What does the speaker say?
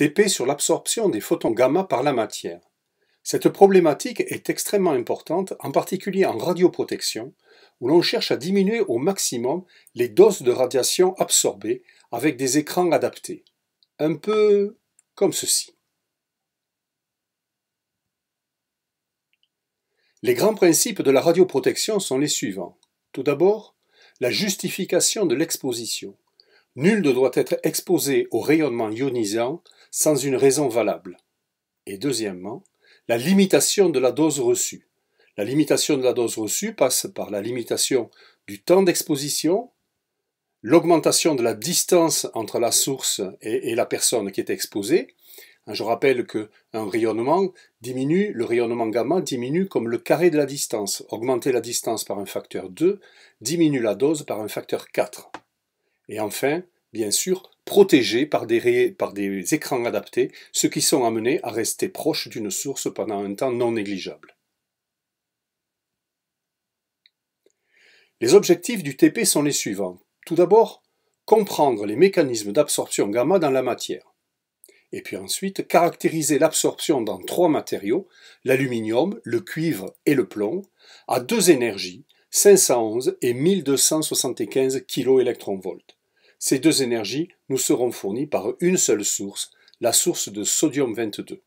TP sur l'absorption des photons gamma par la matière. Cette problématique est extrêmement importante, en particulier en radioprotection, où l'on cherche à diminuer au maximum les doses de radiation absorbées avec des écrans adaptés. Un peu comme ceci. Les grands principes de la radioprotection sont les suivants. Tout d'abord, la justification de l'exposition. Nul ne doit être exposé au rayonnement ionisant sans une raison valable. Et deuxièmement, la limitation de la dose reçue. La limitation de la dose reçue passe par la limitation du temps d'exposition, l'augmentation de la distance entre la source et, la personne qui est exposée. Hein, je rappelle qu'un rayonnement diminue, le rayonnement gamma diminue comme le carré de la distance. Augmenter la distance par un facteur 2 diminue la dose par un facteur 4. Et enfin, bien sûr, protégés par des, par des écrans adaptés, ceux qui sont amenés à rester proches d'une source pendant un temps non négligeable. Les objectifs du TP sont les suivants. Tout d'abord, comprendre les mécanismes d'absorption gamma dans la matière. Et puis ensuite, caractériser l'absorption dans trois matériaux, l'aluminium, le cuivre et le plomb, à deux énergies, 511 et 1275 kV. Ces deux énergies nous seront fournies par une seule source, la source de sodium 22.